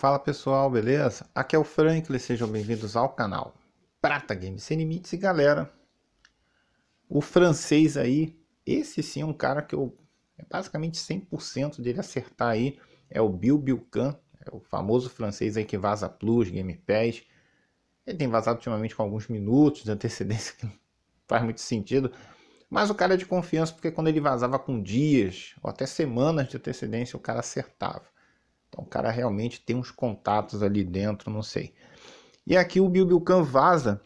Fala pessoal, beleza? Aqui é o Franklin, sejam bem-vindos ao canal Prata Games Sem Limites. E galera, o francês aí, esse sim é um cara que eu... É basicamente 100% dele acertar aí, é o Bill Bilkan, é o famoso francês aí que vaza plus, Game Ele tem vazado ultimamente com alguns minutos de antecedência, que não faz muito sentido. Mas o cara é de confiança, porque quando ele vazava com dias, ou até semanas de antecedência, o cara acertava. Então o cara realmente tem uns contatos ali dentro, não sei. E aqui o Bilbilcan vaza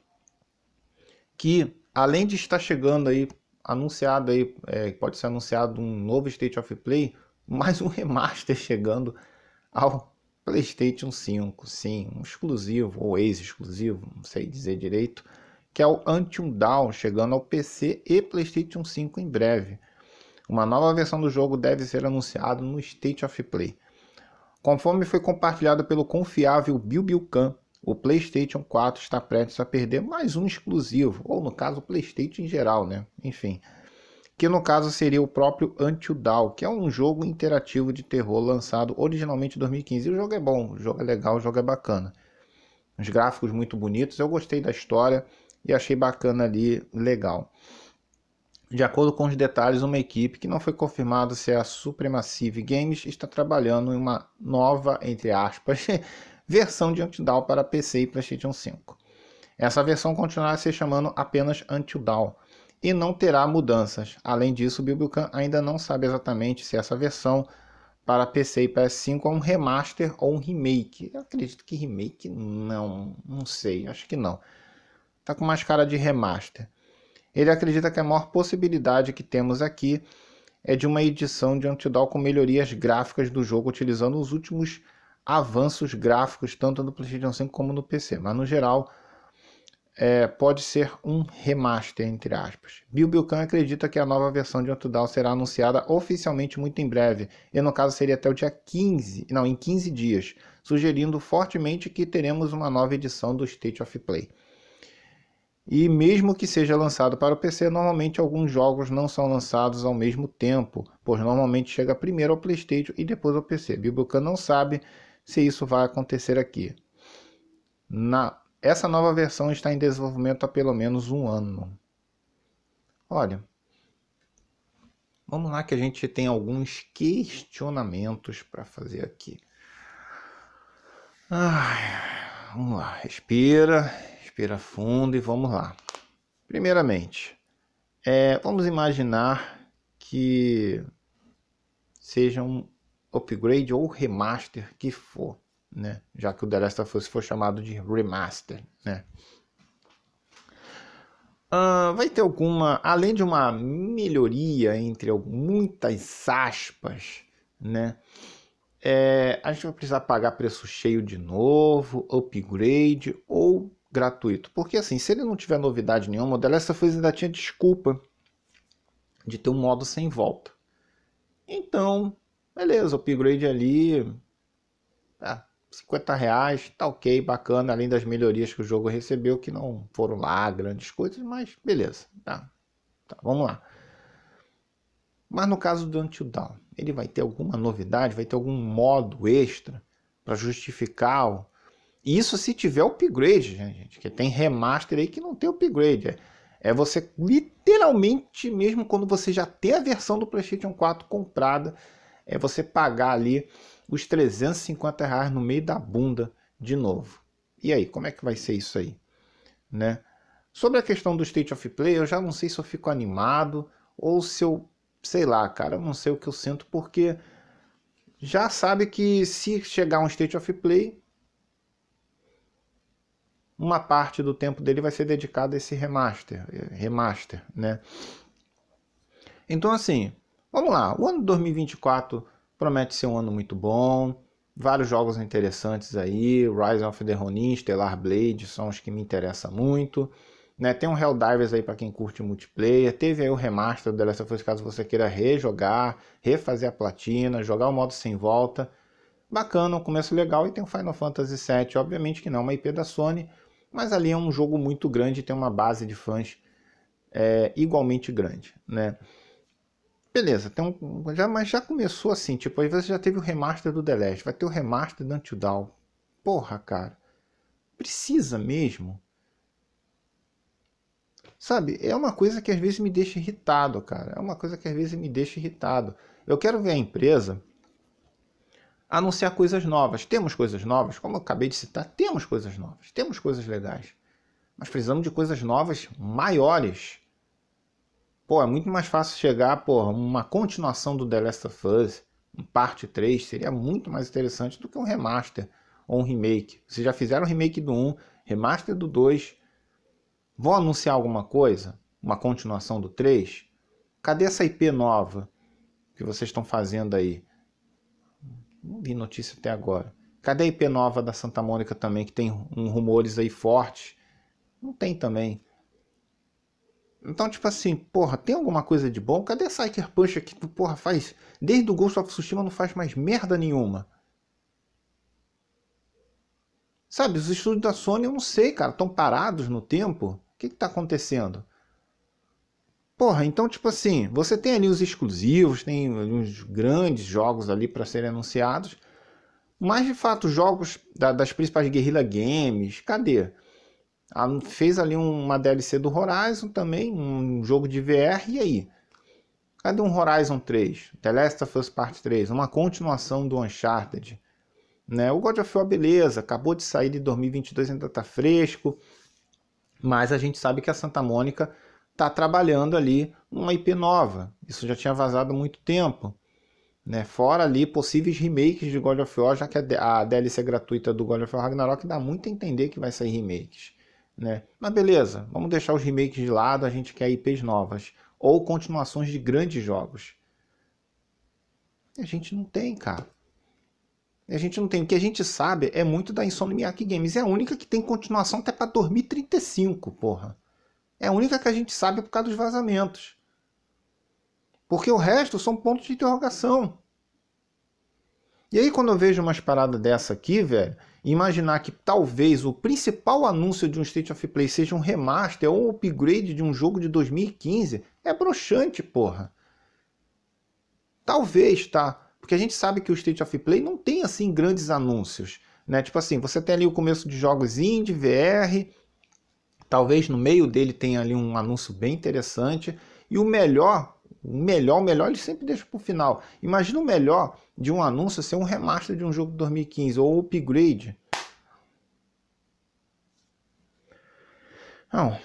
que além de estar chegando aí anunciado aí, é, pode ser anunciado um novo State of Play, mais um remaster chegando ao PlayStation 5, sim, um exclusivo ou ex-exclusivo, não sei dizer direito, que é o Until down chegando ao PC e PlayStation 5 em breve. Uma nova versão do jogo deve ser anunciada no State of Play. Conforme foi compartilhado pelo confiável BilBilCan, o PlayStation 4 está prestes a perder mais um exclusivo, ou no caso, o PlayStation em geral, né? Enfim, que no caso seria o próprio Until Dawn, que é um jogo interativo de terror lançado originalmente em 2015. E o jogo é bom, o jogo é legal, o jogo é bacana. Os gráficos muito bonitos, eu gostei da história e achei bacana ali, legal. De acordo com os detalhes, uma equipe que não foi confirmado se é a Supremacive Games está trabalhando em uma nova, entre aspas, versão de Until para PC e PlayStation 5. Essa versão continuará se chamando apenas Until Dawn e não terá mudanças. Além disso, o bibliocan ainda não sabe exatamente se essa versão para PC e PS5 é um remaster ou um remake. Eu acredito que remake não, não sei, acho que não. Tá com mais cara de remaster. Ele acredita que a maior possibilidade que temos aqui é de uma edição de Antidal com melhorias gráficas do jogo, utilizando os últimos avanços gráficos, tanto no PlayStation 5 como no PC. Mas no geral, é, pode ser um remaster, entre aspas. Bill Bilkan acredita que a nova versão de Antudown será anunciada oficialmente muito em breve, e no caso seria até o dia 15, não, em 15 dias, sugerindo fortemente que teremos uma nova edição do State of Play. E mesmo que seja lançado para o PC, normalmente alguns jogos não são lançados ao mesmo tempo, pois normalmente chega primeiro ao PlayStation e depois ao PC. Bibliocan não sabe se isso vai acontecer aqui. Na... Essa nova versão está em desenvolvimento há pelo menos um ano. Olha, vamos lá que a gente tem alguns questionamentos para fazer aqui. Ai, vamos lá, respira respira fundo e vamos lá. Primeiramente, é, vamos imaginar que seja um upgrade ou remaster que for, né? Já que o The Last of Us chamado de remaster, né? Uh, vai ter alguma, além de uma melhoria entre muitas aspas, né? É, a gente vai precisar pagar preço cheio de novo, upgrade ou gratuito. Porque assim, se ele não tiver novidade nenhuma, o The Last of Us ainda tinha desculpa de ter um modo sem volta. Então, beleza, o upgrade ali, ah, 50 reais, tá ok, bacana, além das melhorias que o jogo recebeu, que não foram lá grandes coisas, mas beleza, tá, tá vamos lá. Mas no caso do Until Down, ele vai ter alguma novidade, vai ter algum modo extra para justificar isso se tiver upgrade, né, gente? Que tem remaster aí que não tem upgrade. É você literalmente, mesmo quando você já tem a versão do PlayStation 4 comprada, é você pagar ali os 350 reais no meio da bunda de novo. E aí, como é que vai ser isso aí? Né? Sobre a questão do State of Play, eu já não sei se eu fico animado ou se eu, sei lá, cara, eu não sei o que eu sinto, porque já sabe que se chegar um State of Play, uma parte do tempo dele vai ser dedicada a esse remaster, eh, remaster, né? Então assim, vamos lá. O ano 2024 promete ser um ano muito bom. Vários jogos interessantes aí, Rise of the Ronin, Stellar Blade, são os que me interessam muito. Né, tem um Helldivers aí para quem curte multiplayer. Teve aí o remaster do The Last of Us, caso você queira rejogar, refazer a platina, jogar o modo sem volta. Bacana, um começo legal. E tem o Final Fantasy VII, obviamente que não é uma IP da Sony, mas ali é um jogo muito grande, tem uma base de fãs é, igualmente grande, né? Beleza, tem um, já, mas já começou assim, tipo, às vezes já teve o remaster do The Last, vai ter o remaster do Until Dawn. Porra, cara, precisa mesmo? Sabe, é uma coisa que às vezes me deixa irritado, cara. É uma coisa que às vezes me deixa irritado. Eu quero ver a empresa anunciar coisas novas. Temos coisas novas, como eu acabei de citar, temos coisas novas, temos coisas legais. Mas precisamos de coisas novas maiores. Pô, é muito mais fácil chegar por uma continuação do The Last of Us, um parte 3, seria muito mais interessante do que um remaster ou um remake. Vocês já fizeram remake do 1, remaster do 2. Vão anunciar alguma coisa? Uma continuação do 3? Cadê essa IP nova que vocês estão fazendo aí? Não vi notícia até agora. Cadê a IP nova da Santa Mônica também, que tem um rumores aí fortes? Não tem também. Então, tipo assim, porra, tem alguma coisa de bom? Cadê a Psyker Punch que porra, faz? Desde o Ghost of Tsushima não faz mais merda nenhuma. Sabe, os estúdios da Sony, eu não sei, cara, estão parados no tempo. O que que tá acontecendo? Porra, então, tipo assim, você tem ali os exclusivos, tem uns grandes jogos ali para serem anunciados, mas de fato, jogos da, das principais Guerrilla Games, cadê? Ah, fez ali uma DLC do Horizon também, um jogo de VR, e aí? Cadê um Horizon 3? The Last of Us Part 3, uma continuação do Uncharted. Né? O God of War, beleza, acabou de sair de 2022, ainda tá fresco, mas a gente sabe que a Santa Mônica está trabalhando ali numa IP nova. Isso já tinha vazado há muito tempo. Né? Fora ali possíveis remakes de God of War, já que a DLC gratuita do God of War Ragnarok dá muito a entender que vai sair remakes. Né? Mas beleza, vamos deixar os remakes de lado, a gente quer IPs novas. Ou continuações de grandes jogos. a gente não tem, cara. a gente não tem. O que a gente sabe é muito da Insomniac Games. É a única que tem continuação até para 2035, porra. É a única que a gente sabe é por causa dos vazamentos. Porque o resto são pontos de interrogação. E aí, quando eu vejo umas paradas dessa aqui, velho, imaginar que talvez o principal anúncio de um State of Play seja um remaster ou um upgrade de um jogo de 2015 é broxante, porra. Talvez, tá? Porque a gente sabe que o State of Play não tem assim grandes anúncios, né? Tipo assim, você tem ali o começo de jogos indie, VR, Talvez no meio dele tenha ali um anúncio bem interessante. E o melhor, o melhor, o melhor ele sempre deixa para o final. Imagina o melhor de um anúncio ser um remaster de um jogo de 2015 ou upgrade. Não.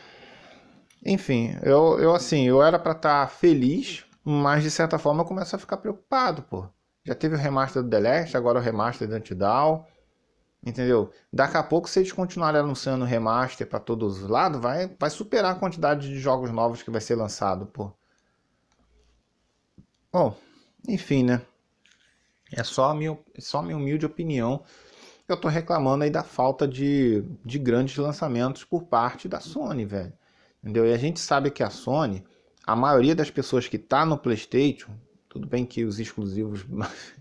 Enfim, eu, eu assim, eu era para estar tá feliz, mas de certa forma eu começo a ficar preocupado, pô. Já teve o remaster do The Last, agora o remaster do Antidown. Entendeu? Daqui a pouco, se eles continuarem anunciando remaster para todos os lados, vai, vai superar a quantidade de jogos novos que vai ser lançado, pô. Bom, enfim, né? É só a minha, só a minha humilde opinião. Eu tô reclamando aí da falta de, de grandes lançamentos por parte da Sony, velho. Entendeu? E a gente sabe que a Sony, a maioria das pessoas que tá no PlayStation, tudo bem que os exclusivos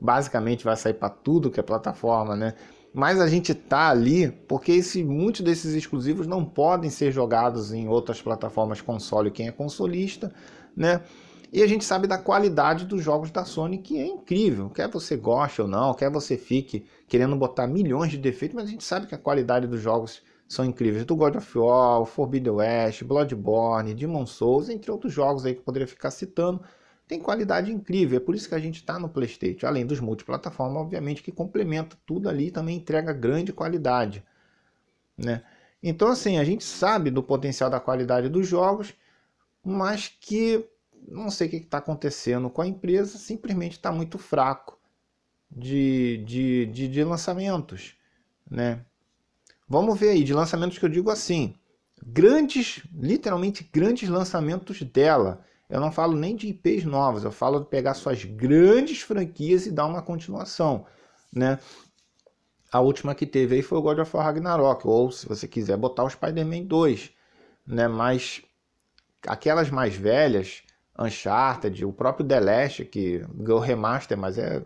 basicamente vai sair para tudo que é plataforma, né? Mas a gente tá ali porque esse, muitos desses exclusivos não podem ser jogados em outras plataformas console, quem é consolista, né? E a gente sabe da qualidade dos jogos da Sony, que é incrível. Quer você goste ou não, quer você fique querendo botar milhões de defeitos, mas a gente sabe que a qualidade dos jogos são incríveis. Do God of War, Forbidden West, Bloodborne, Demon Souls, entre outros jogos aí que eu poderia ficar citando tem qualidade incrível. É por isso que a gente está no PlayStation, além dos multiplataformas, obviamente, que complementa tudo ali e também entrega grande qualidade. Né? Então, assim, a gente sabe do potencial da qualidade dos jogos, mas que não sei o que está acontecendo com a empresa, simplesmente está muito fraco de, de, de, de lançamentos. Né? Vamos ver aí, de lançamentos que eu digo assim, grandes, literalmente grandes lançamentos dela eu não falo nem de IPs novas, eu falo de pegar suas grandes franquias e dar uma continuação, né? A última que teve aí foi o God of War Ragnarok, ou se você quiser botar o Spider-Man 2, né? Mas aquelas mais velhas, Uncharted, o próprio The Last, que ganhou remaster, mas é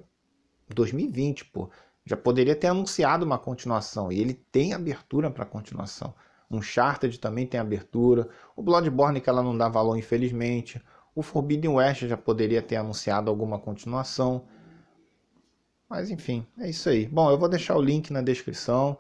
2020, pô. Já poderia ter anunciado uma continuação, e ele tem abertura para continuação. Uncharted também tem abertura. O Bloodborne que ela não dá valor, infelizmente. O Forbidden West já poderia ter anunciado alguma continuação. Mas enfim, é isso aí. Bom, eu vou deixar o link na descrição.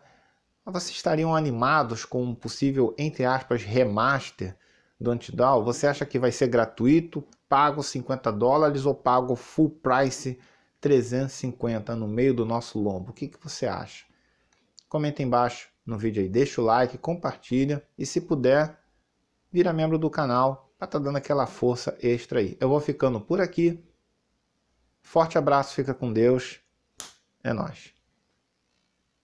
Vocês estariam animados com um possível, entre aspas, remaster do Antidal? Você acha que vai ser gratuito, pago 50 dólares ou pago full price 350 no meio do nosso lombo? O que, que você acha? Comenta embaixo no vídeo aí. Deixa o like, compartilha e se puder, vira membro do canal para estar tá dando aquela força extra aí. Eu vou ficando por aqui. Forte abraço, fica com Deus. É nós.